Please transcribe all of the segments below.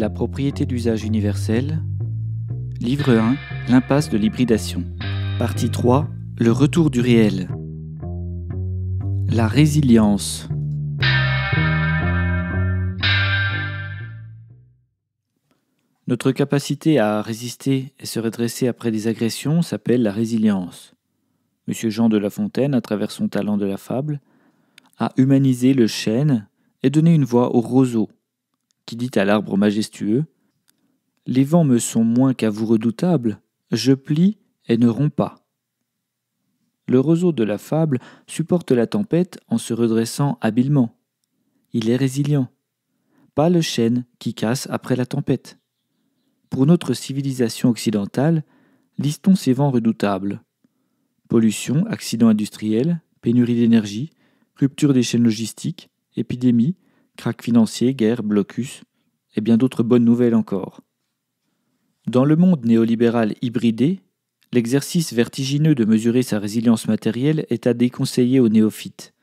La propriété d'usage universel. Livre 1. L'impasse de l'hybridation. Partie 3. Le retour du réel. La résilience. Notre capacité à résister et se redresser après des agressions s'appelle la résilience. Monsieur Jean de La Fontaine, à travers son talent de la fable, a humanisé le chêne et donné une voix au roseau, qui dit à l'arbre majestueux Les vents me sont moins qu'à vous redoutables, je plie et ne romps pas. Le roseau de la fable supporte la tempête en se redressant habilement. Il est résilient. Pas le chêne qui casse après la tempête. Pour notre civilisation occidentale, listons ces vents redoutables. Pollution, accidents industriels, pénurie d'énergie, rupture des chaînes logistiques, épidémies, Crac financier, guerre, blocus, et bien d'autres bonnes nouvelles encore. Dans le monde néolibéral hybridé, l'exercice vertigineux de mesurer sa résilience matérielle est à déconseiller aux néophytes.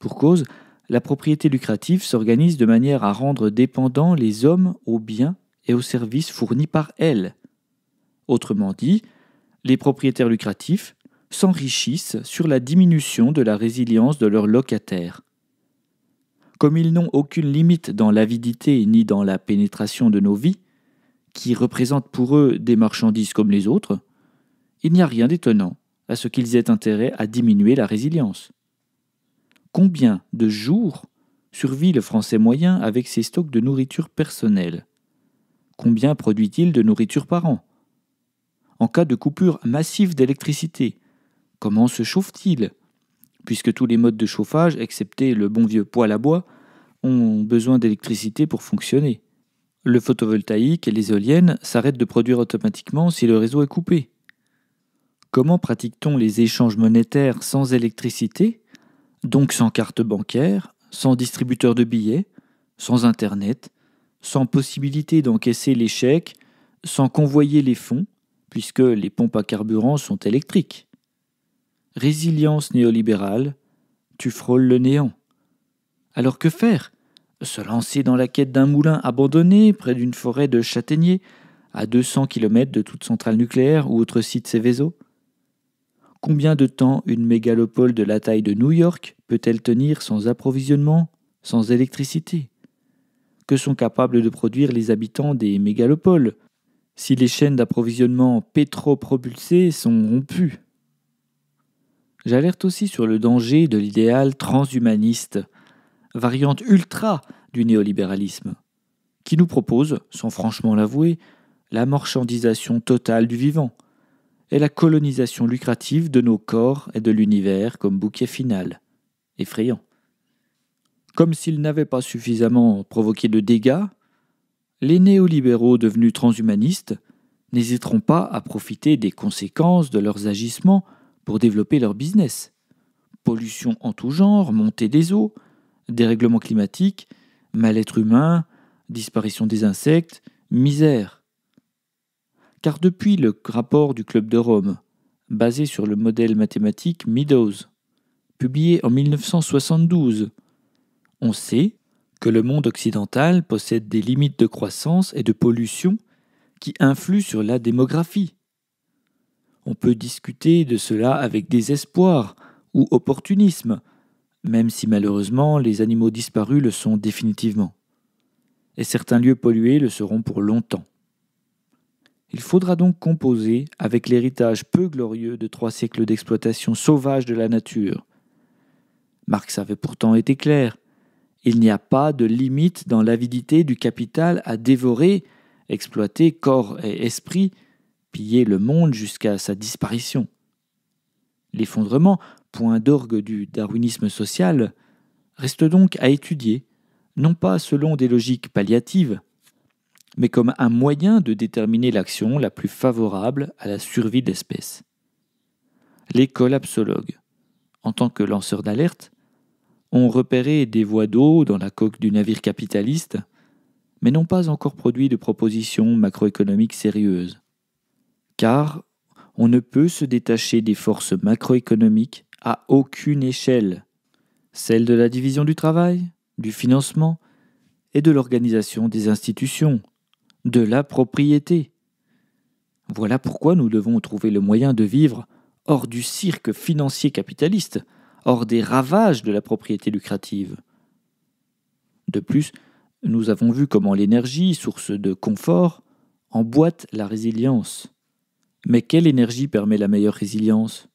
Pour cause, la propriété lucrative s'organise de manière à rendre dépendants les hommes aux biens et aux services fournis par elle. Autrement dit, les propriétaires lucratifs s'enrichissent sur la diminution de la résilience de leurs locataires. Comme ils n'ont aucune limite dans l'avidité ni dans la pénétration de nos vies, qui représentent pour eux des marchandises comme les autres, il n'y a rien d'étonnant à ce qu'ils aient intérêt à diminuer la résilience. Combien de jours survit le Français moyen avec ses stocks de nourriture personnelle Combien produit-il de nourriture par an En cas de coupure massive d'électricité, comment se chauffe-t-il puisque tous les modes de chauffage, excepté le bon vieux poêle à bois, ont besoin d'électricité pour fonctionner. Le photovoltaïque et les éoliennes s'arrêtent de produire automatiquement si le réseau est coupé. Comment pratique-t-on les échanges monétaires sans électricité, donc sans carte bancaire, sans distributeur de billets, sans Internet, sans possibilité d'encaisser les chèques, sans convoyer les fonds, puisque les pompes à carburant sont électriques Résilience néolibérale, tu frôles le néant. Alors que faire Se lancer dans la quête d'un moulin abandonné près d'une forêt de châtaigniers, à 200 km de toute centrale nucléaire ou autre site Céveso Combien de temps une mégalopole de la taille de New York peut-elle tenir sans approvisionnement, sans électricité Que sont capables de produire les habitants des mégalopoles si les chaînes d'approvisionnement pétropropulsées sont rompues J'alerte aussi sur le danger de l'idéal transhumaniste, variante ultra du néolibéralisme, qui nous propose, sans franchement l'avouer, la marchandisation totale du vivant et la colonisation lucrative de nos corps et de l'univers comme bouquet final. Effrayant. Comme s'ils n'avaient pas suffisamment provoqué de dégâts, les néolibéraux devenus transhumanistes n'hésiteront pas à profiter des conséquences de leurs agissements pour développer leur business. Pollution en tout genre, montée des eaux, dérèglement climatique, mal-être humain, disparition des insectes, misère. Car depuis le rapport du Club de Rome, basé sur le modèle mathématique Meadows, publié en 1972, on sait que le monde occidental possède des limites de croissance et de pollution qui influent sur la démographie. On peut discuter de cela avec désespoir ou opportunisme, même si malheureusement les animaux disparus le sont définitivement. Et certains lieux pollués le seront pour longtemps. Il faudra donc composer avec l'héritage peu glorieux de trois siècles d'exploitation sauvage de la nature. Marx avait pourtant été clair. Il n'y a pas de limite dans l'avidité du capital à dévorer, exploiter corps et esprit, piller le monde jusqu'à sa disparition. L'effondrement, point d'orgue du darwinisme social, reste donc à étudier, non pas selon des logiques palliatives, mais comme un moyen de déterminer l'action la plus favorable à la survie d'espèces. l'espèce. Les collapsologues, en tant que lanceurs d'alerte, ont repéré des voies d'eau dans la coque du navire capitaliste, mais n'ont pas encore produit de propositions macroéconomiques sérieuses car on ne peut se détacher des forces macroéconomiques à aucune échelle, celle de la division du travail, du financement et de l'organisation des institutions, de la propriété. Voilà pourquoi nous devons trouver le moyen de vivre hors du cirque financier capitaliste, hors des ravages de la propriété lucrative. De plus, nous avons vu comment l'énergie, source de confort, emboîte la résilience. Mais quelle énergie permet la meilleure résilience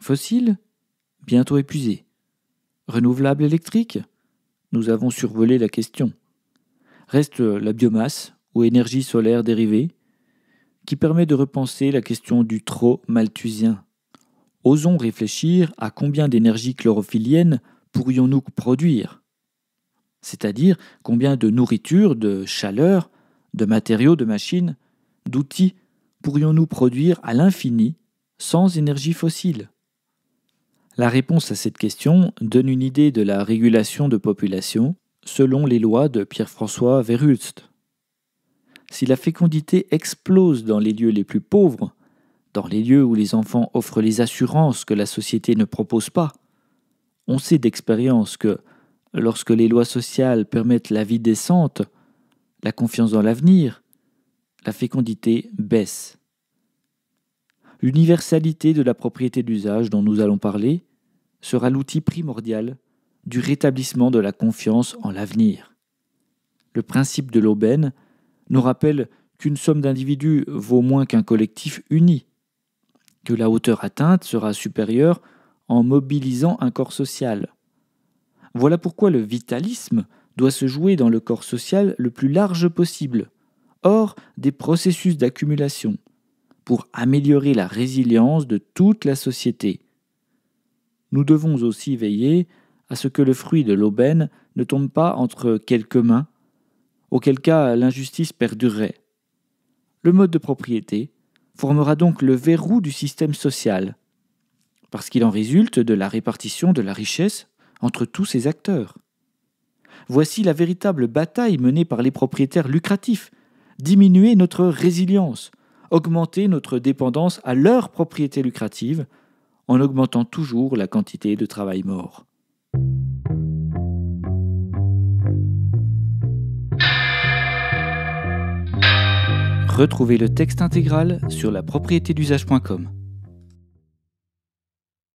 Fossile Bientôt épuisé. Renouvelable électrique Nous avons survolé la question. Reste la biomasse ou énergie solaire dérivée, qui permet de repenser la question du trop malthusien. Osons réfléchir à combien d'énergie chlorophyllienne pourrions-nous produire C'est-à-dire combien de nourriture, de chaleur, de matériaux, de machines, d'outils pourrions-nous produire à l'infini sans énergie fossile La réponse à cette question donne une idée de la régulation de population selon les lois de Pierre-François Verhulst. Si la fécondité explose dans les lieux les plus pauvres, dans les lieux où les enfants offrent les assurances que la société ne propose pas, on sait d'expérience que, lorsque les lois sociales permettent la vie décente, la confiance dans l'avenir, la fécondité baisse. L'universalité de la propriété d'usage dont nous allons parler sera l'outil primordial du rétablissement de la confiance en l'avenir. Le principe de l'aubaine nous rappelle qu'une somme d'individus vaut moins qu'un collectif uni, que la hauteur atteinte sera supérieure en mobilisant un corps social. Voilà pourquoi le vitalisme doit se jouer dans le corps social le plus large possible, des processus d'accumulation pour améliorer la résilience de toute la société. Nous devons aussi veiller à ce que le fruit de l'aubaine ne tombe pas entre quelques mains, auquel cas l'injustice perdurerait. Le mode de propriété formera donc le verrou du système social, parce qu'il en résulte de la répartition de la richesse entre tous ses acteurs. Voici la véritable bataille menée par les propriétaires lucratifs diminuer notre résilience, augmenter notre dépendance à leurs propriétés lucratives, en augmentant toujours la quantité de travail mort. Retrouvez le texte intégral sur la propriété d'usage.com.